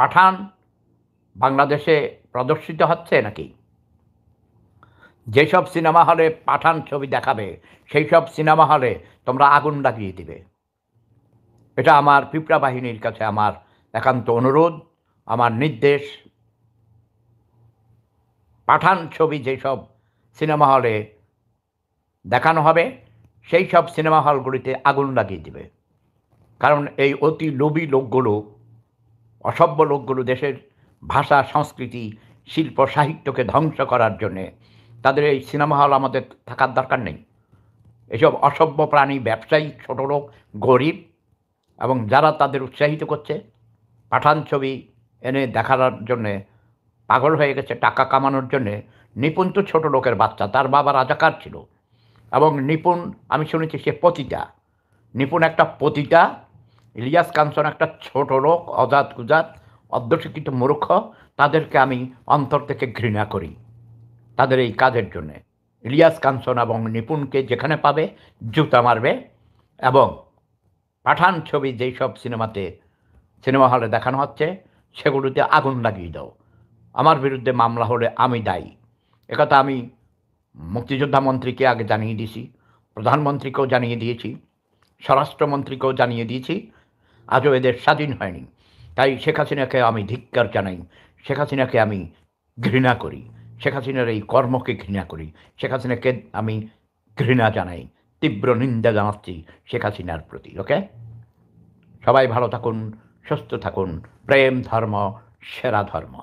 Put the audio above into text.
পাঠান বাংলাদেশে প্রদর্শিত হচ্ছে নাকি যেসব সিনেমা হলে পাঠান ছবি দেখাবে সেই সব সিনেমা হলে তোমরা আগুন লাগিয়ে দিবে এটা আমার পিঁপড়া বাহিনীর কাছে আমার একান্ত অনুরোধ আমার নির্দেশ পাঠান ছবি যেসব সিনেমা হলে দেখানো হবে সেই সব সিনেমা হলগুলিতে আগুন লাগিয়ে দিবে কারণ এই অতি লোভী লোকগুলো অসভ্য লোকগুলো দেশের ভাষা সংস্কৃতি শিল্প সাহিত্যকে ধ্বংস করার জন্যে তাদের এই সিনেমা হল আমাদের থাকার দরকার নেই এসব অসভ্য প্রাণী ব্যবসায়ী ছোট লোক গরিব এবং যারা তাদের উৎসাহিত করছে পাঠান ছবি এনে দেখানোর জন্যে পাগল হয়ে গেছে টাকা কামানোর জন্যে নিপুণ তো ছোটো লোকের বাচ্চা তার বাবা রাজাকার ছিল এবং নিপুণ আমি শুনেছি সে পতিতা নিপুণ একটা পতিতা ইলিয়াস কাঞ্চন একটা ছোট লোক অজাত গুজাত অর্ধশিক্ষিত মূর্খ তাদেরকে আমি অন্তর থেকে ঘৃণা করি তাদের এই কাজের জন্যে ইলিয়াস কাঞ্চন এবং নিপুণকে যেখানে পাবে জুতা মারবে এবং পাঠান ছবি যেই সব সিনেমাতে সিনেমা হলে দেখানো হচ্ছে সেগুলোতে আগুন লাগিয়ে দাও আমার বিরুদ্ধে মামলা হলে আমি দায়ী একথা আমি মুক্তিযোদ্ধা মন্ত্রীকে আগে জানিয়ে দিয়েছি প্রধানমন্ত্রীকেও জানিয়ে দিয়েছি স্বরাষ্ট্রমন্ত্রীকেও জানিয়ে দিয়েছি আজও এদের স্বাধীন হয়নি তাই শেখ হাসিনাকে আমি ধিক্কার জানাই শেখ হাসিনাকে আমি ঘৃণা করি শেখ হাসিনার এই কর্মকে ঘৃণা করি শেখ হাসিনাকে আমি ঘৃণা জানাই তীব্র নিন্দা জানাচ্ছি শেখ হাসিনার প্রতি ওকে সবাই ভালো থাকুন সুস্থ থাকুন প্রেম ধর্ম সেরা ধর্ম